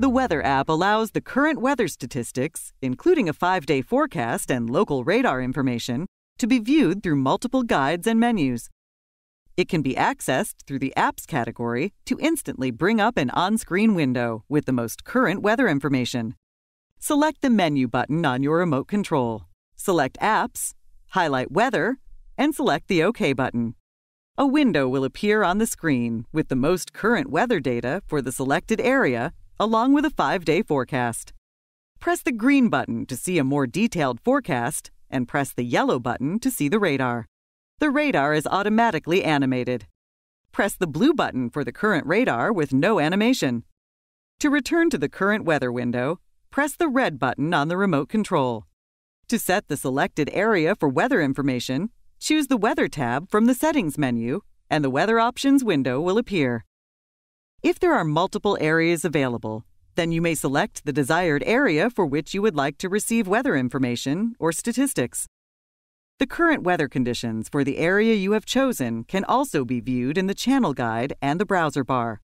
The Weather app allows the current weather statistics, including a five day forecast and local radar information, to be viewed through multiple guides and menus. It can be accessed through the Apps category to instantly bring up an on screen window with the most current weather information. Select the Menu button on your remote control. Select Apps, highlight Weather, and select the OK button. A window will appear on the screen with the most current weather data for the selected area along with a five day forecast. Press the green button to see a more detailed forecast, and press the yellow button to see the radar. The radar is automatically animated. Press the blue button for the current radar with no animation. To return to the current weather window, press the red button on the remote control. To set the selected area for weather information, choose the Weather tab from the Settings menu, and the Weather Options window will appear. If there are multiple areas available, then you may select the desired area for which you would like to receive weather information or statistics. The current weather conditions for the area you have chosen can also be viewed in the channel guide and the browser bar.